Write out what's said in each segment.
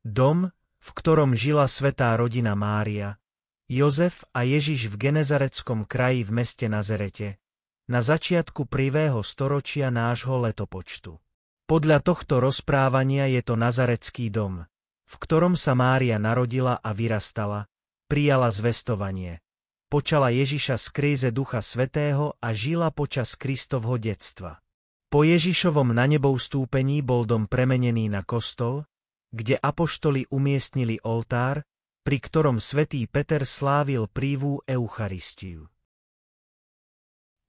Dom, v ktorom žila svetá rodina Mária, Jozef a Ježiš v genezareckom kraji v meste Nazarete, na začiatku prvého storočia nášho letopočtu. Podľa tohto rozprávania je to Nazarecký dom, v ktorom sa Mária narodila a vyrastala, prijala zvestovanie. Počala Ježiša z kríze Ducha Svetého a žila počas Kristovho detstva. Po Ježišovom na nebou stúpení bol dom premenený na kostol, kde apoštoli umiestnili oltár, pri ktorom svätý Peter slávil prívu Eucharistiu.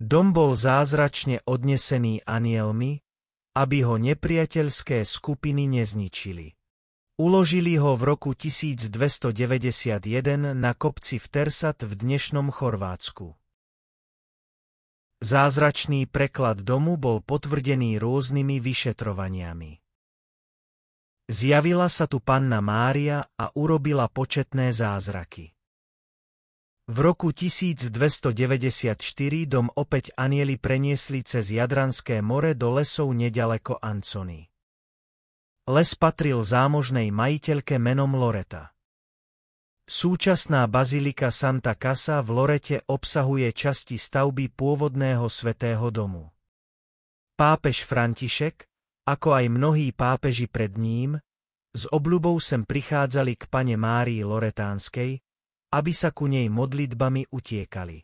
Dom bol zázračne odnesený anielmi, aby ho nepriateľské skupiny nezničili. Uložili ho v roku 1291 na kopci v Tersat v dnešnom Chorvátsku. Zázračný preklad domu bol potvrdený rôznymi vyšetrovaniami. Zjavila sa tu panna Mária a urobila početné zázraky. V roku 1294 dom opäť anieli preniesli cez Jadranské more do lesov nedaleko Ancony. Les patril zámožnej majiteľke menom Loreta. Súčasná bazilika Santa Casa v Lorete obsahuje časti stavby pôvodného svetého domu. Pápež František, ako aj mnohí pápeži pred ním, s obľubou sem prichádzali k pane Márii Loretánskej, aby sa ku nej modlitbami utiekali.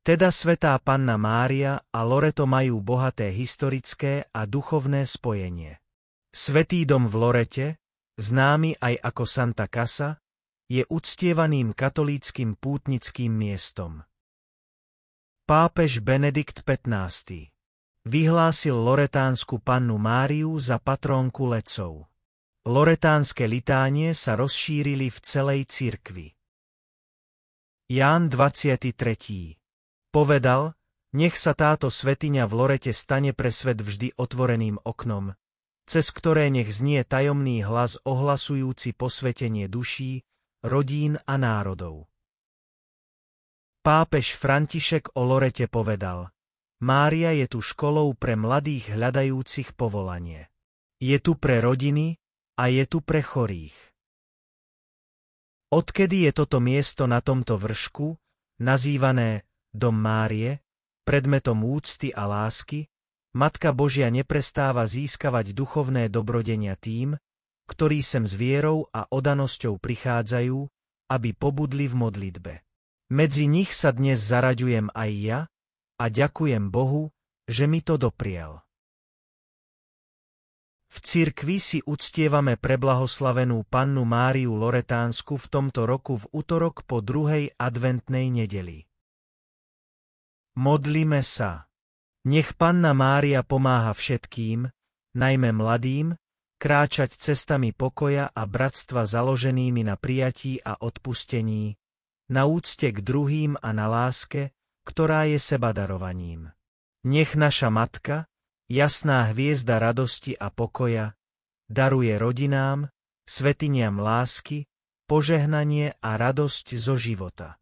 Teda svetá panna Mária a Loreto majú bohaté historické a duchovné spojenie. Svetý dom v Lorete, známy aj ako Santa Casa, je uctievaným katolíckým pútnickým miestom. Pápež Benedikt XV vyhlásil Loretánsku pannu Máriu za patrónku lecov. Loretánske litánie sa rozšírili v celej cirkvi. Ján 23. Povedal, nech sa táto svetiňa v Lorete stane pre svet vždy otvoreným oknom, cez ktoré nech znie tajomný hlas ohlasujúci posvetenie duší, rodín a národov. Pápež František o Lorete povedal – Mária je tu školou pre mladých hľadajúcich povolanie. Je tu pre rodiny a je tu pre chorých. Odkedy je toto miesto na tomto vršku, nazývané Dom Márie, predmetom úcty a lásky, Matka Božia neprestáva získavať duchovné dobrodenia tým, ktorí sem s vierou a odanosťou prichádzajú, aby pobudli v modlitbe. Medzi nich sa dnes zaraďujem aj ja, a ďakujem Bohu, že mi to dopriel. V cirkvi si uctievame preblahoslavenú pannu Máriu Loretánsku v tomto roku v útorok po druhej adventnej nedeli. Modlíme sa. Nech panna Mária pomáha všetkým, najmä mladým, kráčať cestami pokoja a bratstva založenými na prijatí a odpustení, na úcte k druhým a na láske, ktorá je sebadarovaním. Nech naša matka, jasná hviezda radosti a pokoja, daruje rodinám, svetiniam lásky, požehnanie a radosť zo života.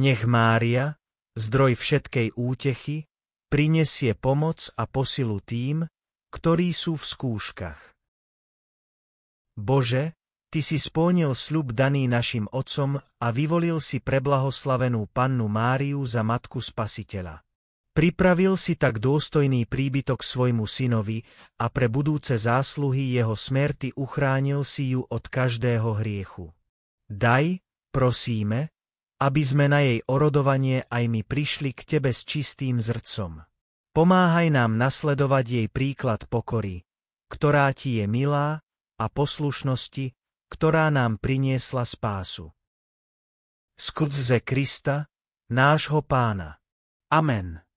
Nech Mária, zdroj všetkej útechy, prinesie pomoc a posilu tým, ktorí sú v skúškach. Bože, Ty si splnil sľub daný našim otcom a vyvolil si preblahoslavenú pannu Máriu za matku spasiteľa. Pripravil si tak dôstojný príbytok svojmu synovi a pre budúce zásluhy jeho smerty uchránil si ju od každého hriechu. Daj, prosíme, aby sme na jej orodovanie aj my prišli k tebe s čistým zrcom. Pomáhaj nám nasledovať jej príklad pokory, ktorá ti je milá a poslušnosti, ktorá nám priniesla spásu. Skrze Krista, nášho pána. Amen.